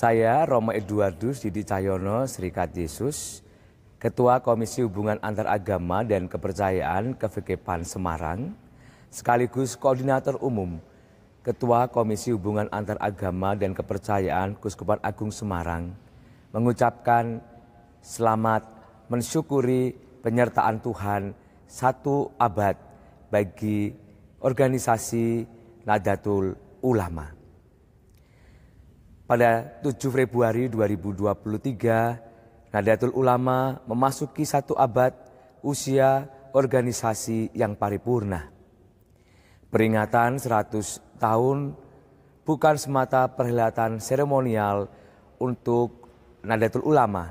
Saya Romo Eduardus Didi Cahyono Serikat Yesus, Ketua Komisi Hubungan Antar Agama dan Kepercayaan KVKPAN Semarang, sekaligus Koordinator Umum Ketua Komisi Hubungan Antar Agama dan Kepercayaan Kuskupan Agung Semarang, mengucapkan selamat mensyukuri penyertaan Tuhan satu abad bagi organisasi Nadatul Ulama pada 7 Februari 2023, Nadatul Ulama memasuki satu abad usia organisasi yang paripurna. Peringatan 100 tahun bukan semata perhelatan seremonial untuk Nadatul Ulama,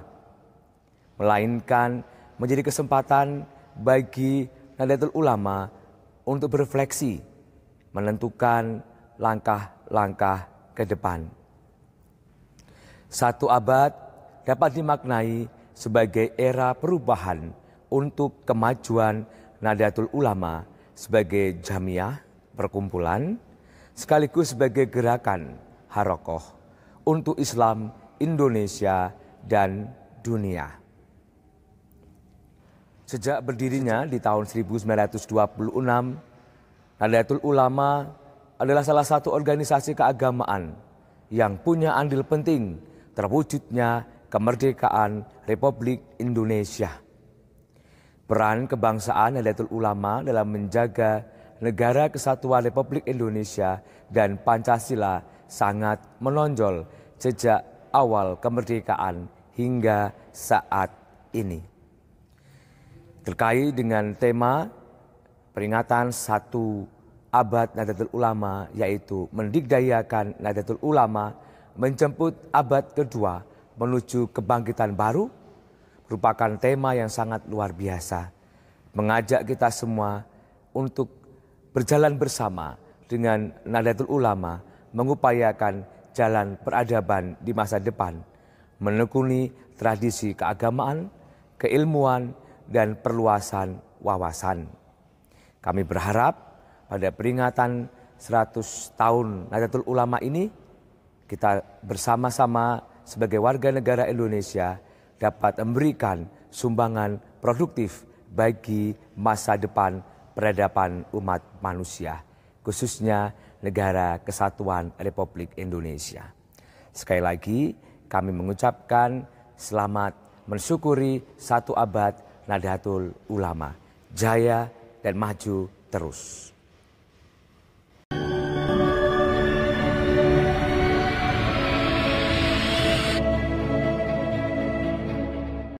melainkan menjadi kesempatan bagi Nadatul Ulama untuk berefleksi, menentukan langkah-langkah ke depan. Satu abad dapat dimaknai sebagai era perubahan untuk kemajuan Nadatul Ulama sebagai jamiah perkumpulan sekaligus sebagai gerakan harokoh untuk Islam Indonesia dan dunia. Sejak berdirinya di tahun 1926, Nadatul Ulama adalah salah satu organisasi keagamaan yang punya andil penting terwujudnya kemerdekaan Republik Indonesia. Peran kebangsaan Nahdlatul Ulama dalam menjaga negara kesatuan Republik Indonesia dan Pancasila sangat menonjol sejak awal kemerdekaan hingga saat ini. Terkait dengan tema peringatan satu abad Nahdlatul Ulama yaitu mendikdayakan Nahdlatul Ulama menjemput abad kedua menuju kebangkitan baru merupakan tema yang sangat luar biasa. Mengajak kita semua untuk berjalan bersama dengan Nadatul Ulama mengupayakan jalan peradaban di masa depan, menekuni tradisi keagamaan, keilmuan, dan perluasan wawasan. Kami berharap pada peringatan 100 tahun Nadatul Ulama ini kita bersama-sama sebagai warga negara Indonesia dapat memberikan sumbangan produktif bagi masa depan peradaban umat manusia, khususnya negara kesatuan Republik Indonesia. Sekali lagi, kami mengucapkan selamat mensyukuri satu abad Nahdlatul Ulama. Jaya dan maju terus.